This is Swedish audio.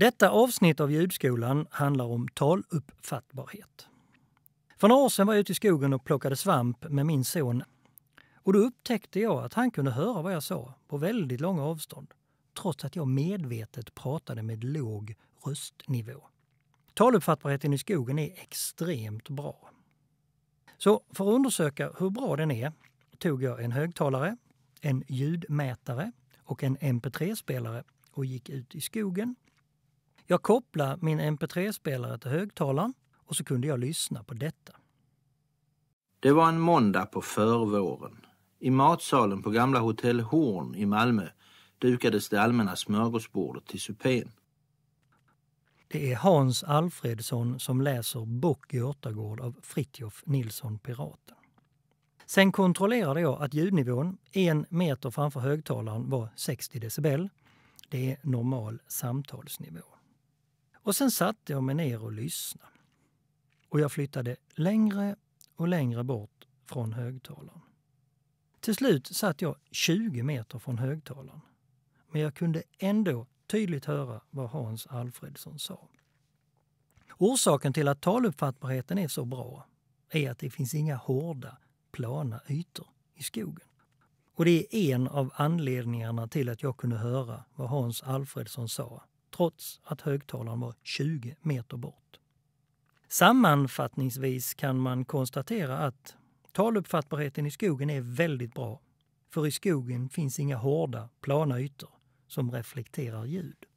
Detta avsnitt av Ljudskolan handlar om taluppfattbarhet. För några år sedan var jag ute i skogen och plockade svamp med min son. Och då upptäckte jag att han kunde höra vad jag sa på väldigt långa avstånd trots att jag medvetet pratade med låg röstnivå. Taluppfattbarheten i skogen är extremt bra. Så för att undersöka hur bra den är tog jag en högtalare, en ljudmätare och en mp3-spelare och gick ut i skogen jag kopplade min mp3-spelare till högtalaren och så kunde jag lyssna på detta. Det var en måndag på förvåren. I matsalen på gamla hotell Horn i Malmö dukades det allmänna smörgåsbordet till supén. Det är Hans Alfredsson som läser Bock Götagård av Fritjof Nilsson Piraten. Sen kontrollerade jag att ljudnivån en meter framför högtalaren var 60 decibel. Det är normal samtalsnivå. Och sen satte jag mig ner och lyssnade. Och jag flyttade längre och längre bort från högtalaren. Till slut satt jag 20 meter från högtalaren. Men jag kunde ändå tydligt höra vad Hans Alfredsson sa. Orsaken till att taluppfattbarheten är så bra är att det finns inga hårda, plana ytor i skogen. Och det är en av anledningarna till att jag kunde höra vad Hans Alfredsson sa trots att högtalaren var 20 meter bort. Sammanfattningsvis kan man konstatera att taluppfattbarheten i skogen är väldigt bra. För i skogen finns inga hårda, plana ytor som reflekterar ljud.